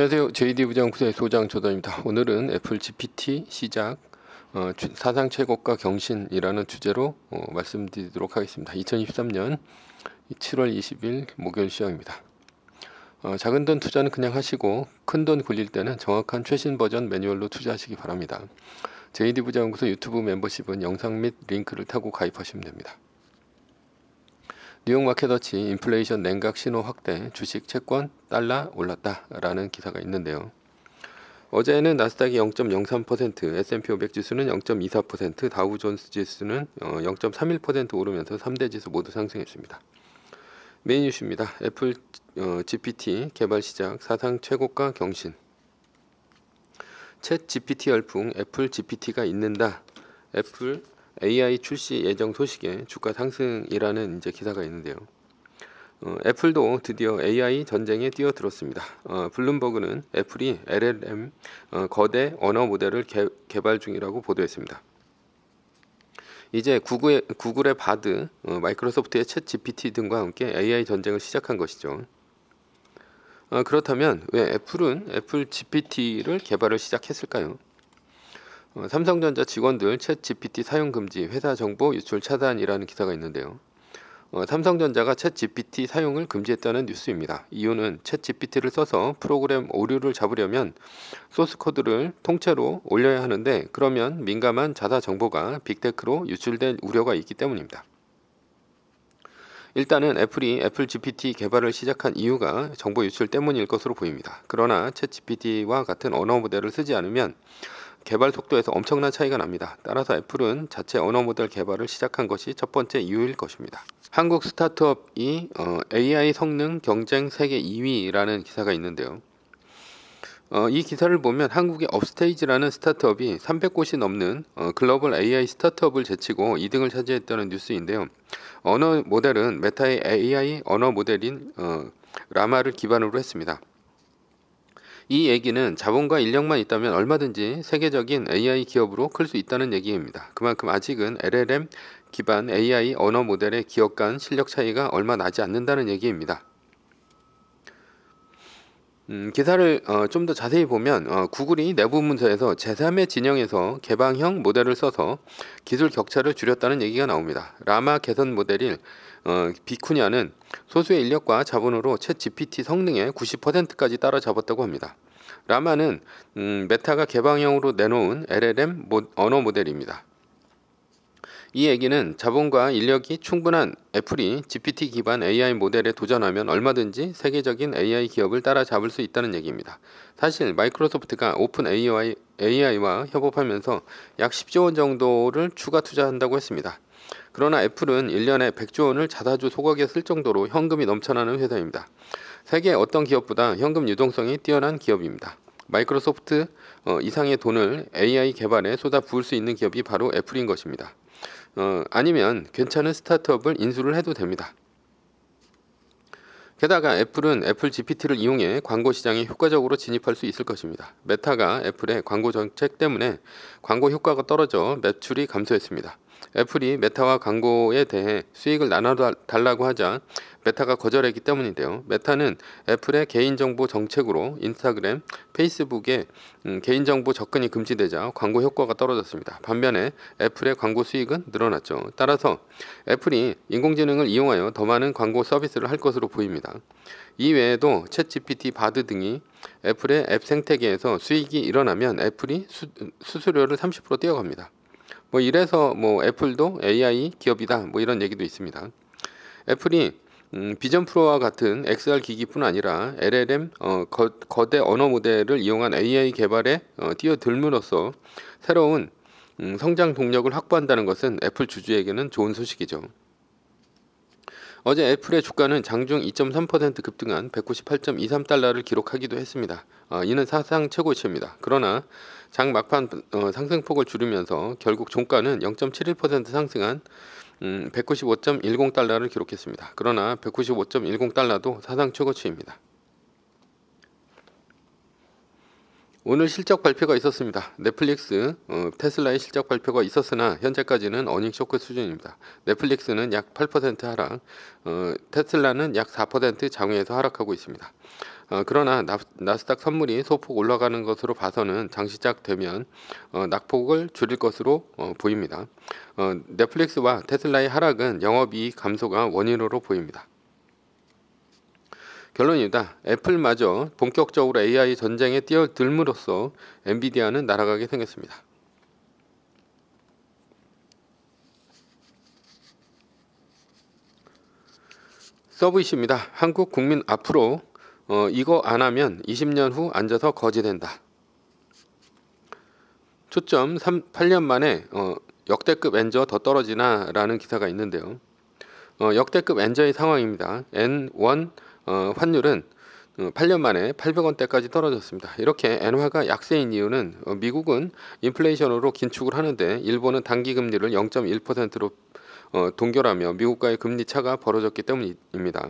안녕하세요. JD 부장구세 소장 조던입니다. 오늘은 애플 GPT 시작 어, 사상 최고가 경신이라는 주제로 어, 말씀드리도록 하겠습니다. 2023년 7월 20일 목요일 시험입니다 어, 작은 돈 투자는 그냥 하시고 큰 돈 굴릴 때는 정확한 최신 버전 매뉴얼로 투자하시기 바랍니다. JD 부장구세 유튜브 멤버십은 영상 및 링크를 타고 가입하시면 됩니다. 뉴욕 마켓어치 인플레이션 냉각 신호 확대 주식 채권 달러 올랐다라는 기사가 있는데요. 어제는 나스닥이 0.03%, S&P 500 지수는 0.24%, 다우존스 지수는 0.31% 어, 오르면서 3대 지수 모두 상승했습니다. 메인 뉴스입니다. 애플 어, GPT 개발 시작 사상 최고가 경신 챗 GPT 열풍 애플 GPT가 있는다. 애플 AI 출시 예정 소식에 주가 상승이라는 이제 기사가 있는데요. 어, 애플도 드디어 AI 전쟁에 뛰어들었습니다. 어, 블룸버그는 애플이 LLM 어, 거대 언어 모델을 개, 개발 중이라고 보도했습니다. 이제 구글, 구글의, 바드, 어, 마이크로소프트의 챗 GPT 등과 함께 AI 전쟁을 시작한 것이죠. 어, 그렇다면 왜 애플은 애플 GPT를 개발을 시작했을까요? 어, 삼성전자 직원들 챗 GPT 사용 금지 회사 정보 유출 차단이라는 기사가 있는데요. 어, 삼성전자가 챗 GPT 사용을 금지했다는 뉴스입니다. 이유는 챗 GPT를 써서 프로그램 오류를 잡으려면 소스 코드를 통째로 올려야 하는데 그러면 민감한 자사 정보가 빅테크로 유출된 우려가 있기 때문입니다. 일단은 애플이 애플 GPT 개발을 시작한 이유가 정보 유출 때문일 것으로 보입니다. 그러나 챗 GPT와 같은 언어 모델을 쓰지 않으면 개발 속도에서 엄청난 차이가 납니다. 따라서 애플은 자체 언어 모델 개발을 시작한 것이 첫 번째 이유일 것입니다. 한국 스타트업이 어, AI 성능 경쟁 세계 2위라는 기사가 있는데요. 어, 이 기사를 보면 한국의 업스테이지라는 스타트업이 300곳이 넘는 어, 글로벌 AI 스타트업을 제치고 2등을 차지했다는 뉴스인데요. 언어 모델은 메타의 AI 언어 모델인 어, 라마를 기반으로 했습니다. 이 얘기는 자본과 인력만 있다면 얼마든지 세계적인 AI 기업으로 클 수 있다는 얘기입니다. 그만큼 아직은 LLM 기반 AI 언어 모델의 기업 간 실력 차이가 얼마 나지 않는다는 얘기입니다. 음, 기사를 어, 좀 더 자세히 보면 어, 구글이 내부 문서에서 제3의 진영에서 개방형 모델을 써서 기술 격차를 줄였다는 얘기가 나옵니다. 라마 개선 모델인 어, 비쿠냐는 소수의 인력과 자본으로 채 GPT 성능의 90%까지 따라잡았다고 합니다. 라마는 음, 메타가 개방형으로 내놓은 LLM 모, 언어 모델입니다. 이 얘기는 자본과 인력이 충분한 애플이 GPT 기반 AI 모델에 도전하면 얼마든지 세계적인 AI 기업을 따라잡을 수 있다는 얘기입니다. 사실 마이크로소프트가 오픈 AI, AI와 협업하면서 약 10조 원 정도를 추가 투자한다고 했습니다. 그러나 애플은 1년에 100조 원을 자사주 소각에 쓸 정도로 현금이 넘쳐나는 회사입니다. 세계 어떤 기업보다 현금 유동성이 뛰어난 기업입니다. 마이크로소프트 어, 이상의 돈을 AI 개발에 쏟아부을 수 있는 기업이 바로 애플인 것입니다. 어, 아니면 괜찮은 스타트업을 인수를 해도 됩니다. 게다가 애플은 애플 GPT를 이용해 광고 시장에 효과적으로 진입할 수 있을 것입니다. 메타가 애플의 광고 정책 때문에 광고 효과가 떨어져 매출이 감소했습니다. 애플이 메타와 광고에 대해 수익을 나눠달라고 하자 메타가 거절했기 때문인데요. 메타는 애플의 개인정보 정책으로 인스타그램, 페이스북에 음, 개인정보 접근이 금지되자 광고 효과가 떨어졌습니다. 반면에 애플의 광고 수익은 늘어났죠. 따라서 애플이 인공지능을 이용하여 더 많은 광고 서비스를 할 것으로 보입니다. 이외에도 챗GPT 바드 등이 애플의 앱 생태계에서 수익이 일어나면 애플이 수, 수수료를 30% 떼어갑니다. 뭐 이래서 뭐 애플도 AI 기업이다 뭐 이런 얘기도 있습니다. 애플이 음, 비전 프로와 같은 XR 기기뿐 아니라 LLM 어, 거, 대 언어 모델을 이용한 AI 개발에 어, 뛰어들므로써 새로운 음, 성장 동력을 확보한다는 것은 애플 주주에게는 좋은 소식이죠. 어제 애플의 주가는 장중 2.3% 급등한 198.23달러를 기록하기도 했습니다. 어, 이는 사상 최고치입니다. 그러나 장 막판 어, 상승폭을 줄이면서 결국 종가는 0.71% 상승한 음, 195.10달러를 기록했습니다. 그러나 195.10달러도 사상 최고치입니다. 오늘 실적 발표가 있었습니다. 넷플릭스, 어, 테슬라의 실적 발표가 있었으나 현재까지는 어닝 쇼크 수준입니다. 넷플릭스는 약 8% 하락, 어, 테슬라는 약 4% 장외에서 하락하고 있습니다. 어, 그러나 나스닥 선물이 소폭 올라가는 것으로 봐서는 장 시작되면 어, 낙폭을 줄일 것으로 어, 보입니다. 어, 넷플릭스와 테슬라의 하락은 영업이익 감소가 원인으로 보입니다. 결론입니다. 애플마저 본격적으로 AI 전쟁에 뛰어들므로써 엔비디아는 날아가게 생겼습니다. 서브이슈입니다 한국 국민 앞으로 어, 이거 안 하면 20년 후 앉아서 거지된다. 초점 3, 8년 만에 어, 역대급 엔저 더 떨어지나라는 기사가 있는데요. 어, 역대급 엔저의 상황입니다. N1 어, 환율은 8년 어, 만에 800원대까지 떨어졌습니다. 이렇게 엔화가 약세인 이유는 어, 미국은 인플레이션으로 긴축을 하는데 일본은 단기 금리를 0.1%로 어, 동결하며 미국과의 금리 차가 벌어졌기 때문입니다.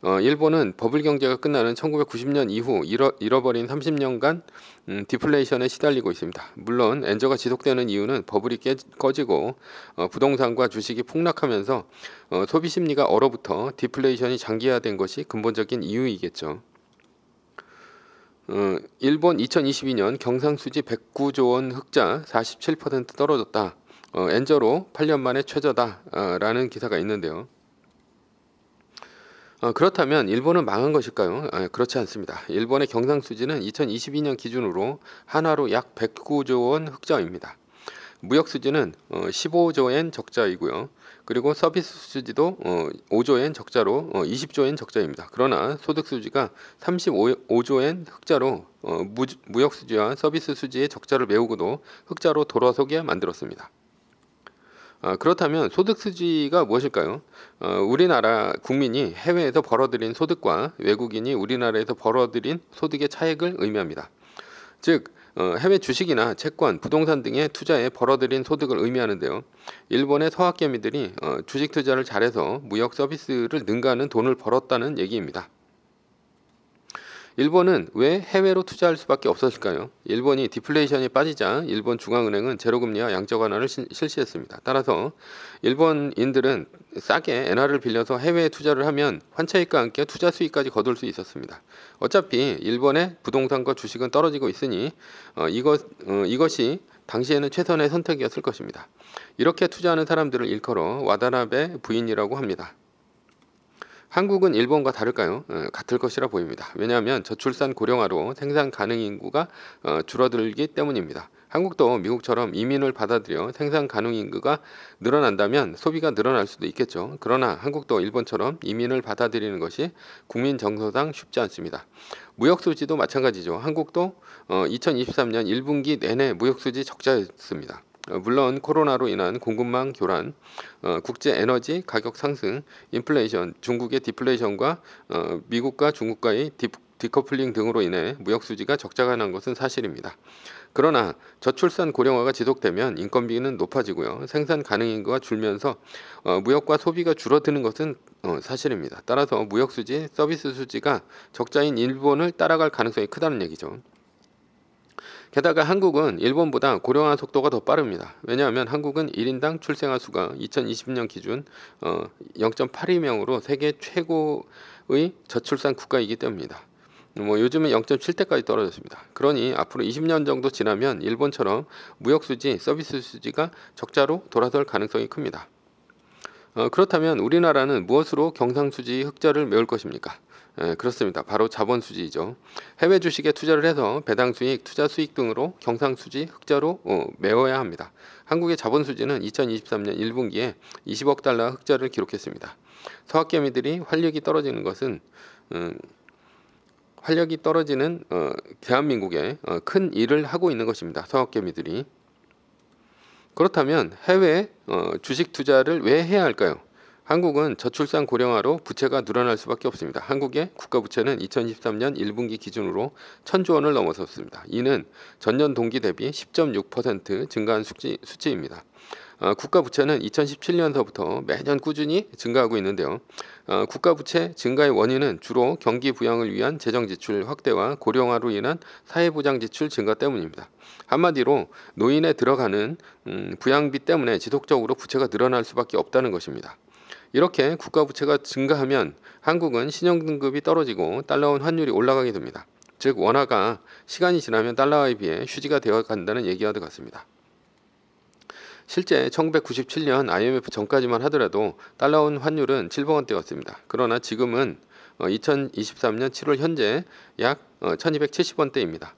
어, 일본은 버블 경제가 끝나는 1990년 이후 잃어, 잃어버린 30년간 음, 디플레이션에 시달리고 있습니다. 물론 엔저가 지속되는 이유는 버블이 깨, 꺼지고 어, 부동산과 주식이 폭락하면서 어, 소비 심리가 얼어붙어 디플레이션이 장기화된 것이 근본적인 이유이겠죠. 어, 일본 2022년 경상수지 109조 원 흑자 47% 떨어졌다. 어, 엔저로 8년 만에 최저다라는 기사가 있는데요. 어, 그렇다면 일본은 망한 것일까요? 아, 그렇지 않습니다. 일본의 경상수지는 2022년 기준으로 한화로 약 109조 원 흑자입니다. 무역 수지는 어, 15조 엔 적자이고요. 그리고 서비스 수지도 어, 5조 엔 적자로 어, 20조 엔 적자입니다. 그러나 소득 수지가 35조 엔 흑자로 어, 무, 무역 수지와 서비스 수지의 적자를 메우고도 흑자로 돌아서게 만들었습니다. 아, 그렇다면 소득 수지가 무엇일까요? 어, 우리나라 국민이 해외에서 벌어들인 소득과 외국인이 우리나라에서 벌어들인 소득의 차액을 의미합니다. 즉 어, 해외 주식이나 채권, 부동산 등의 투자에 벌어들인 소득을 의미하는데요. 일본의 서학개미들이 어, 주식 투자를 잘해서 무역 서비스를 능가하는 돈을 벌었다는 얘기입니다. 일본은 왜 해외로 투자할 수밖에 없었을까요? 일본이 디플레이션이 빠지자 일본 중앙은행은 제로금리와 양적 완화를 시, 실시했습니다. 따라서 일본인들은 싸게 엔화를 빌려서 해외에 투자를 하면 환차익과 함께 투자 수익까지 거둘 수 있었습니다. 어차피 일본의 부동산과 주식은 떨어지고 있으니 어, 이것, 어, 이것이 당시에는 최선의 선택이었을 것입니다. 이렇게 투자하는 사람들을 일컬어 와다나베 부인이라고 합니다. 한국은 일본과 다를까요? 어, 같을 것이라 보입니다. 왜냐하면 저출산 고령화로 생산 가능 인구가 어, 줄어들기 때문입니다. 한국도 미국처럼 이민을 받아들여 생산 가능 인구가 늘어난다면 소비가 늘어날 수도 있겠죠. 그러나 한국도 일본처럼 이민을 받아들이는 것이 국민 정서상 쉽지 않습니다. 무역 수지도 마찬가지죠. 한국도 2023년 어, 1분기 내내 무역 수지 적자였습니다. 어, 물론 코로나로 인한 공급망 교란, 어, 국제 에너지 가격 상승, 인플레이션, 중국의 디플레이션과 어, 미국과 중국과의 디, 디커플링 등으로 인해 무역 수지가 적자가 난 것은 사실입니다. 그러나 저출산 고령화가 지속되면 인건비는 높아지고요. 생산 가능 인구가 줄면서 어, 무역과 소비가 줄어드는 것은 어, 사실입니다. 따라서 무역 수지, 서비스 수지가 적자인 일본을 따라갈 가능성이 크다는 얘기죠. 게다가 한국은 일본보다 고령화 속도가 더 빠릅니다. 왜냐하면 한국은 1인당 출생아 수가 2020년 기준 어, 0.82명으로 세계 최고의 저출산 국가이기 때문이다. 뭐 요즘은 0.7대까지 떨어졌습니다. 그러니 앞으로 20년 정도 지나면 일본처럼 무역 수지, 서비스 수지가 적자로 돌아설 가능성이 큽니다. 어, 그렇다면 우리나라는 무엇으로 경상수지 흑자를 메울 것입니까? 예, 그렇습니다. 바로 자본 수지이죠. 해외 주식에 투자를 해서 배당 수익, 투자 수익 등으로 경상 수지 흑자로 어, 메워야 합니다. 한국의 자본 수지는 2023년 1분기에 20억 달러 흑자를 기록했습니다. 서학개미들이 활력이 떨어지는 것은 음, 활력이 떨어지는 어, 대한민국에 어, 큰 일을 하고 있는 것입니다. 서학개미들이 그렇다면 해외 어, 주식 투자를 왜 해야 할까요? 한국은 저출산 고령화로 부채가 늘어날 수밖에 없습니다. 한국의 국가 부채는 2023년 1분기 기준으로 1000조 원을 넘어섰습니다. 이는 전년 동기 대비 10.6% 증가한 수치, 수치입니다. 어, 국가 부채는 2017년서부터 매년 꾸준히 증가하고 있는데요. 어, 국가 부채 증가의 원인은 주로 경기 부양을 위한 재정 지출 확대와 고령화로 인한 사회보장 지출 증가 때문입니다. 한마디로 노인에 들어가는 음, 부양비 때문에 지속적으로 부채가 늘어날 수밖에 없다는 것입니다. 이렇게 국가 부채가 증가하면 한국은 신용 등급이 떨어지고 달러원 환율이 올라가게 됩니다. 즉 원화가 시간이 지나면 달러에 비해 휴지가 되어 간다는 얘기와도 같습니다. 실제 1997년 IMF 전까지만 하더라도 달러원 환율은 7번0원대였습니다 그러나 지금은 2023년 어, 7월 현재 약 1270원대입니다.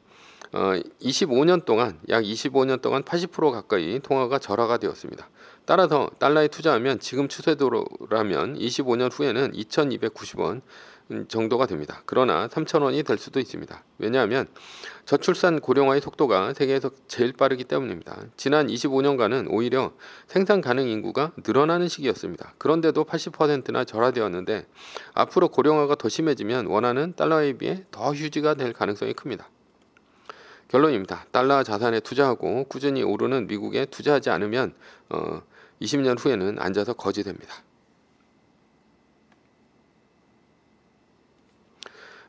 어, 25년 어, 동안 약 25년 동안 80% 가까이 통화가 절하가 되었습니다. 따라서 달러에 투자하면 지금 추세도라면 25년 후에는 2,290원 정도가 됩니다. 그러나 3,000원이 될 수도 있습니다. 왜냐하면 저출산 고령화의 속도가 세계에서 제일 빠르기 때문입니다. 지난 25년간은 오히려 생산 가능 인구가 늘어나는 시기였습니다. 그런데도 80%나 절하되었는데 앞으로 고령화가 더 심해지면 원하는 달러에 비해 더 휴지가 될 가능성이 큽니다. 결론입니다. 달러 자산에 투자하고 꾸준히 오르는 미국에 투자하지 않으면 어, 20년 후에는 앉아서 거지 됩니다.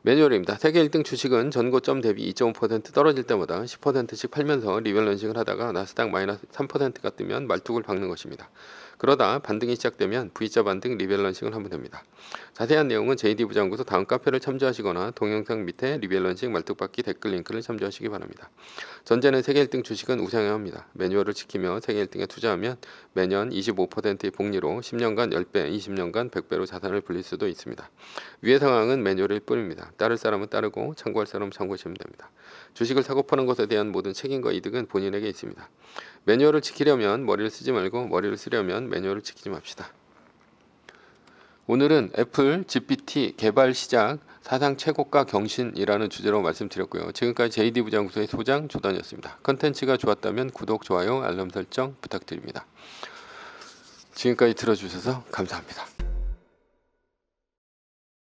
매뉴얼입니다. 세계 1등 주식은 전고점 대비 2.5% 떨어질 때마다 10%씩 팔면서 리밸런싱을 하다가 나스닥 마이너스 3%가 뜨면 말뚝을 박는 것입니다. 그러다 반등이 시작되면 V자 반등 리밸런싱을 하면 됩니다. 자세한 내용은 JD 부장구서 다음 카페를 참조하시거나 동영상 밑에 리밸런싱 말뚝박기 댓글 링크를 참조하시기 바랍니다. 전제는 세계 1등 주식은 우상향 합니다. 매뉴얼을 지키며 세계 1등에 투자하면 매년 25%의 복리로 10년간 10배, 20년간 100배로 자산을 불릴 수도 있습니다. 위의 상황은 매뉴얼일 뿐입니다. 따를 사람은 따르고 참고할 사람은 참고하시면 됩니다. 주식을 사고 파는 것에 대한 모든 책임과 이득은 본인에게 있습니다. 매뉴얼을 지키려면 머리를 쓰지 말고 머리를 쓰려면 매뉴얼을 지키지 맙시다. 오늘은 애플 GPT 개발 시작 사상 최고가 경신이라는 주제로 말씀드렸고요. 지금까지 JD 부장소의 소장 조단이었습니다. 컨텐츠가 좋았다면 구독, 좋아요, 알람 설정 부탁드립니다. 지금까지 들어주셔서 감사합니다.